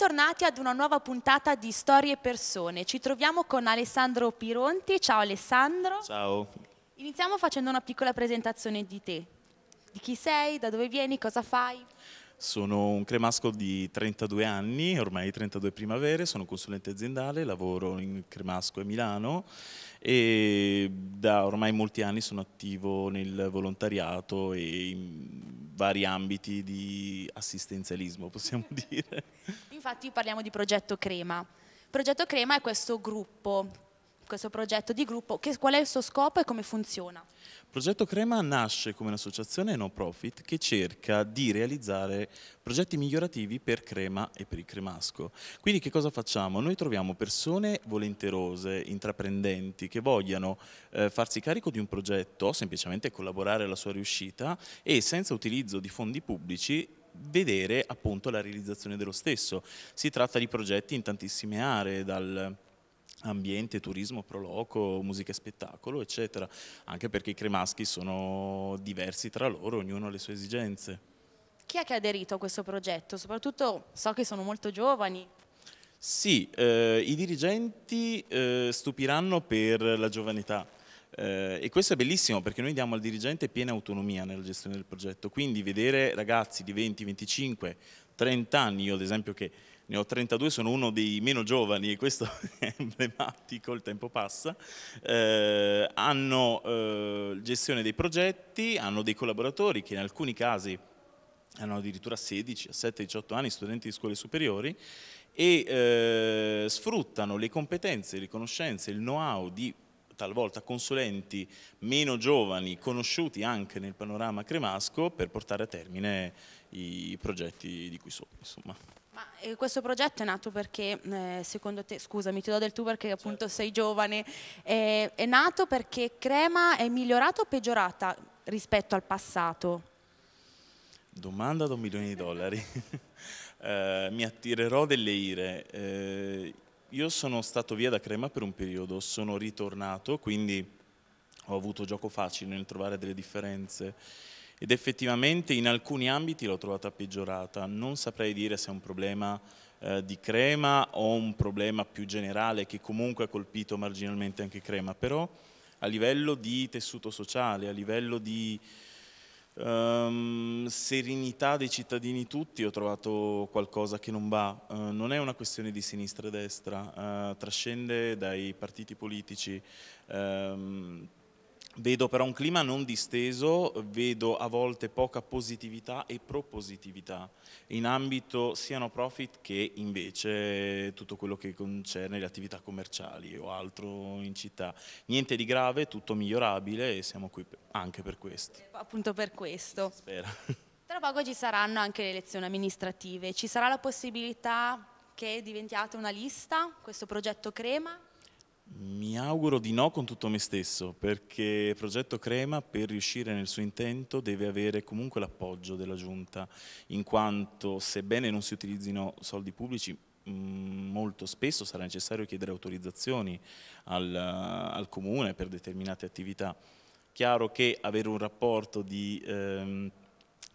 bentornati ad una nuova puntata di Storie e Persone. Ci troviamo con Alessandro Pironti. Ciao Alessandro. Ciao. Iniziamo facendo una piccola presentazione di te. Di chi sei, da dove vieni, cosa fai? Sono un cremasco di 32 anni, ormai 32 primavere, sono consulente aziendale, lavoro in cremasco e Milano e da ormai molti anni sono attivo nel volontariato e in vari ambiti di assistenzialismo, possiamo dire infatti parliamo di progetto Crema. Progetto Crema è questo gruppo, questo progetto di gruppo, che, qual è il suo scopo e come funziona? Progetto Crema nasce come un'associazione no profit che cerca di realizzare progetti migliorativi per Crema e per il Cremasco. Quindi che cosa facciamo? Noi troviamo persone volenterose, intraprendenti, che vogliano eh, farsi carico di un progetto, semplicemente collaborare alla sua riuscita e senza utilizzo di fondi pubblici vedere appunto la realizzazione dello stesso. Si tratta di progetti in tantissime aree, dal ambiente, turismo, proloco, musica e spettacolo, eccetera, anche perché i cremaschi sono diversi tra loro, ognuno ha le sue esigenze. Chi è che ha aderito a questo progetto? Soprattutto so che sono molto giovani. Sì, eh, i dirigenti eh, stupiranno per la giovane età, eh, e questo è bellissimo perché noi diamo al dirigente piena autonomia nella gestione del progetto, quindi vedere ragazzi di 20, 25, 30 anni, io ad esempio che ne ho 32, sono uno dei meno giovani e questo è emblematico, il tempo passa, eh, hanno eh, gestione dei progetti, hanno dei collaboratori che in alcuni casi hanno addirittura 16, 7, 18 anni, studenti di scuole superiori e eh, sfruttano le competenze, le conoscenze, il know-how di talvolta consulenti meno giovani, conosciuti anche nel panorama cremasco, per portare a termine i progetti di cui sopra. Insomma. Ma eh, questo progetto è nato perché, eh, secondo te, scusami, ti do del tu perché appunto certo. sei giovane, eh, è nato perché Crema è migliorata o peggiorata rispetto al passato? Domanda da un milione di dollari. Eh, mi attirerò delle ire eh, io sono stato via da Crema per un periodo, sono ritornato, quindi ho avuto gioco facile nel trovare delle differenze ed effettivamente in alcuni ambiti l'ho trovata peggiorata. Non saprei dire se è un problema eh, di Crema o un problema più generale che comunque ha colpito marginalmente anche Crema, però a livello di tessuto sociale, a livello di Um, serenità dei cittadini tutti, ho trovato qualcosa che non va. Uh, non è una questione di sinistra e destra, uh, trascende dai partiti politici. Um, Vedo però un clima non disteso, vedo a volte poca positività e propositività in ambito sia no profit che invece tutto quello che concerne le attività commerciali o altro in città. Niente di grave, tutto migliorabile e siamo qui anche per questo. Eh, appunto per questo. Spero. Tra poco ci saranno anche le elezioni amministrative, ci sarà la possibilità che diventiate una lista, questo progetto Crema? Mi auguro di no con tutto me stesso, perché il Progetto Crema per riuscire nel suo intento deve avere comunque l'appoggio della Giunta, in quanto sebbene non si utilizzino soldi pubblici, mm, molto spesso sarà necessario chiedere autorizzazioni al, al comune per determinate attività. Chiaro che avere un rapporto di ehm,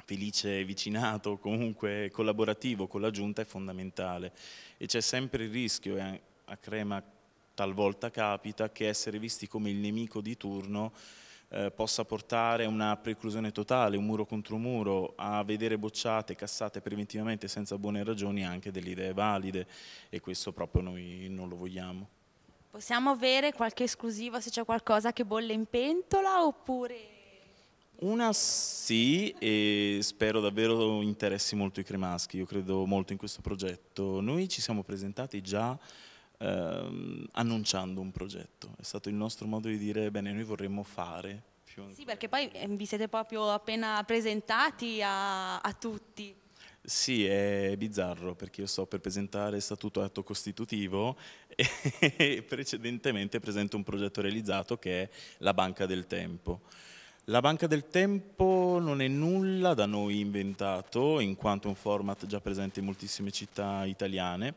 felice vicinato, comunque collaborativo con la giunta è fondamentale e c'è sempre il rischio, e eh, a Crema talvolta capita che essere visti come il nemico di turno eh, possa portare a una preclusione totale, un muro contro muro, a vedere bocciate, cassate preventivamente senza buone ragioni anche delle idee valide e questo proprio noi non lo vogliamo. Possiamo avere qualche esclusiva se c'è qualcosa che bolle in pentola oppure... Una sì e spero davvero interessi molto i cremaschi, io credo molto in questo progetto. Noi ci siamo presentati già ehm, annunciando un progetto, è stato il nostro modo di dire bene noi vorremmo fare. Più sì, perché poi ehm, vi siete proprio appena presentati a, a tutti. Sì, è bizzarro perché io sto per presentare Statuto Atto Costitutivo e precedentemente presento un progetto realizzato che è la Banca del Tempo. La Banca del Tempo non è nulla da noi inventato in quanto un format già presente in moltissime città italiane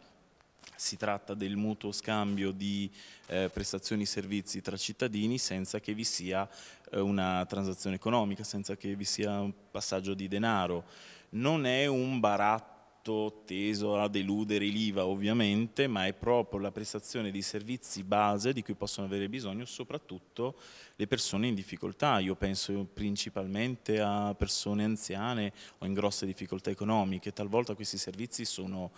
si tratta del mutuo scambio di eh, prestazioni e servizi tra cittadini senza che vi sia eh, una transazione economica, senza che vi sia un passaggio di denaro. Non è un baratto stato teso a deludere l'IVA ovviamente, ma è proprio la prestazione di servizi base di cui possono avere bisogno soprattutto le persone in difficoltà. Io penso principalmente a persone anziane o in grosse difficoltà economiche. Talvolta questi servizi sono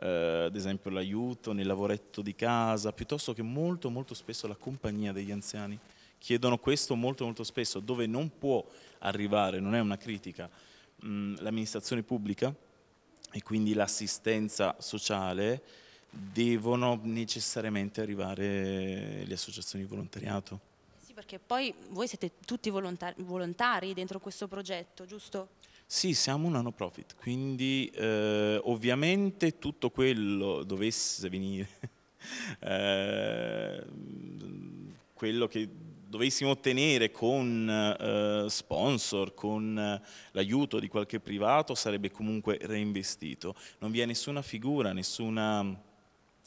eh, ad esempio l'aiuto nel lavoretto di casa, piuttosto che molto molto spesso la compagnia degli anziani. Chiedono questo molto molto spesso, dove non può arrivare, non è una critica, mm, l'amministrazione pubblica e quindi l'assistenza sociale devono necessariamente arrivare le associazioni di volontariato. Sì, perché poi voi siete tutti volontari, volontari dentro questo progetto, giusto? Sì, siamo una no profit, quindi eh, ovviamente tutto quello dovesse venire, eh, quello che dovessimo ottenere con eh, sponsor, con eh, l'aiuto di qualche privato, sarebbe comunque reinvestito. Non vi è nessuna figura, nessuna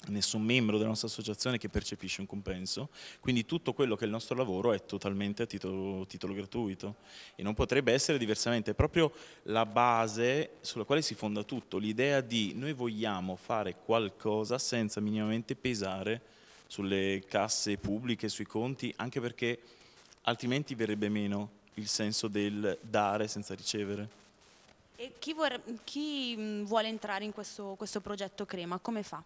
nessun membro della nostra associazione che percepisce un compenso, quindi tutto quello che è il nostro lavoro è totalmente a titolo, titolo, gratuito e non potrebbe essere diversamente, è proprio la base sulla quale si fonda tutto, l'idea di noi vogliamo fare qualcosa senza minimamente pesare sulle casse pubbliche, sui conti, anche perché altrimenti verrebbe meno il senso del dare senza ricevere. E chi, chi mm, vuole entrare in questo, questo progetto Crema, come fa?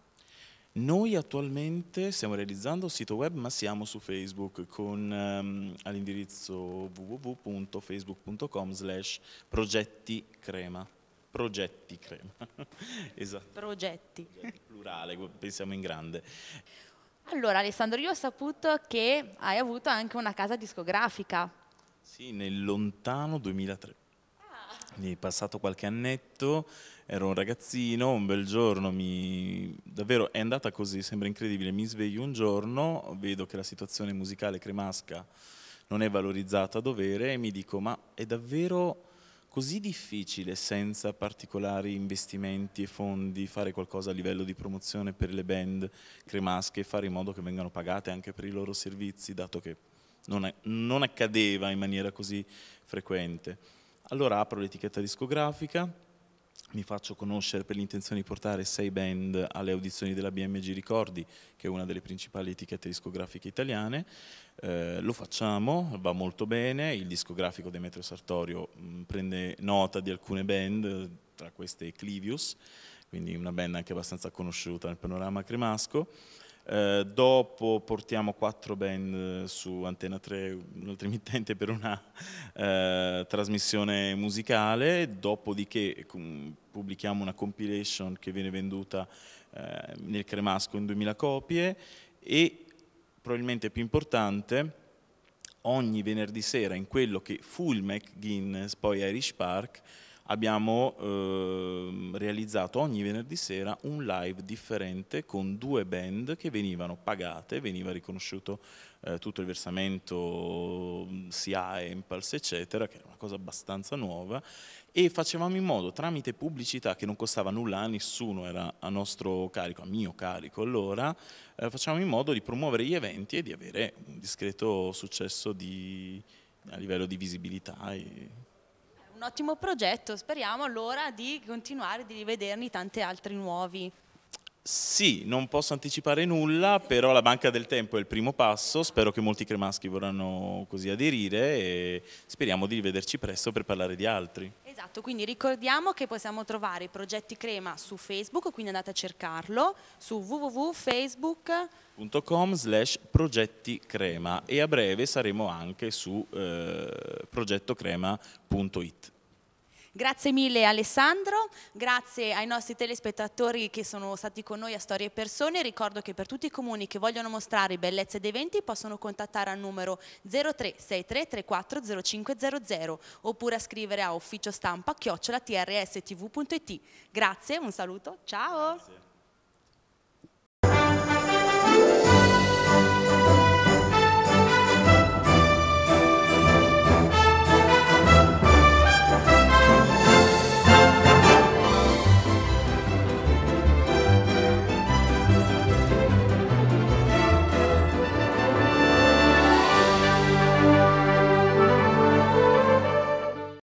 Noi attualmente stiamo realizzando un sito web ma siamo su Facebook con um, all'indirizzo www.facebook.com slash progetti crema. Progetti crema. esatto. Progetti. Plurale, pensiamo in grande. Allora Alessandro, io ho saputo che hai avuto anche una casa discografica. Sì, nel lontano 2003. Quindi è passato qualche annetto, ero un ragazzino, un bel giorno mi... davvero è andata così, sembra incredibile, mi sveglio un giorno, vedo che la situazione musicale cremasca non è valorizzata a dovere e mi dico ma è davvero così difficile senza particolari investimenti e fondi fare qualcosa a livello di promozione per le band cremasche e fare in modo che vengano pagate anche per i loro servizi, dato che non, è, non accadeva in maniera così frequente. Allora apro l'etichetta discografica, mi faccio conoscere per l'intenzione di portare sei band alle audizioni della BMG Ricordi, che è una delle principali etichette discografiche italiane. Eh, lo facciamo, va molto bene, il discografico Demetrio Sartorio mh, mm, prende nota di alcune band, tra queste Clivius, quindi una band anche abbastanza conosciuta nel panorama cremasco. Eh, dopo portiamo quattro band eh, su Antena 3, un'altra emittente per una eh, trasmissione musicale, dopodiché pubblichiamo una compilation che viene venduta eh, nel Cremasco in 2000 copie e probabilmente più importante ogni venerdì sera in quello che fu il McGuinness, poi Irish Park, abbiamo eh, realizzato ogni venerdì sera un live differente con due band che venivano pagate, veniva riconosciuto eh, tutto il versamento mm, sia Impulse eccetera, che era una cosa abbastanza nuova e facevamo in modo tramite pubblicità che non costava nulla a nessuno, era a nostro carico, a mio carico allora, eh, facevamo in modo di promuovere gli eventi e di avere un discreto successo di, a livello di visibilità. E, un ottimo progetto, speriamo allora di continuare, di rivederne tanti altri nuovi. Sì, non posso anticipare nulla, però la Banca del Tempo è il primo passo, spero che molti cremaschi vorranno così aderire e speriamo di rivederci presto per parlare di altri. Esatto, quindi ricordiamo che possiamo trovare i progetti Crema su Facebook, quindi andate a cercarlo su www.facebook.com slash progetti Crema e a breve saremo anche su eh, progettocrema.it. Grazie mille Alessandro, grazie ai nostri telespettatori che sono stati con noi a Storie e Persone. Ricordo che per tutti i comuni che vogliono mostrare bellezze ed eventi possono contattare al numero 0363 340500 oppure scrivere a ufficio stampa chiocciola Grazie, un saluto, ciao! Grazie.